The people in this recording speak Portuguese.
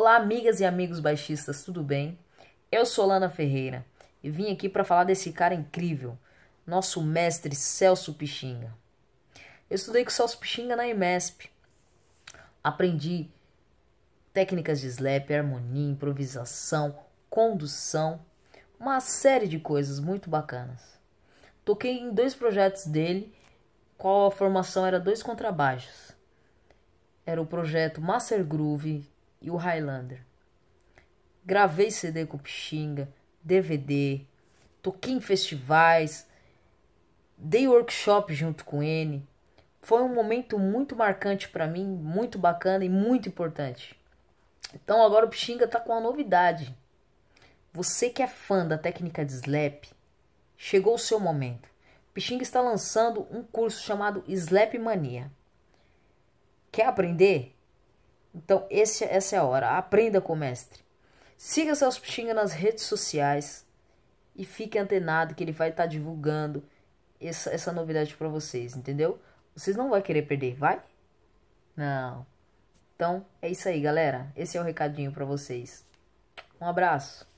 Olá, amigas e amigos baixistas, tudo bem? Eu sou Lana Ferreira e vim aqui para falar desse cara incrível, nosso mestre Celso Pichinga. Eu estudei com Celso Pichinga na IMESP. Aprendi técnicas de slap, harmonia, improvisação, condução, uma série de coisas muito bacanas. Toquei em dois projetos dele, qual a formação era dois contrabaixos. Era o projeto Master Groove e o Highlander. Gravei CD com Pixinga, DVD, toquei em festivais, dei workshop junto com ele. Foi um momento muito marcante para mim, muito bacana e muito importante. Então agora o Pixinga tá com uma novidade. Você que é fã da técnica de slap, chegou o seu momento. Pixinga está lançando um curso chamado Slap Mania. Quer aprender? Então, esse, essa é a hora. Aprenda com o mestre. Siga seus Pixinga nas redes sociais e fique antenado que ele vai estar tá divulgando essa, essa novidade para vocês, entendeu? Vocês não vão querer perder, vai? Não. Então, é isso aí, galera. Esse é o recadinho para vocês. Um abraço.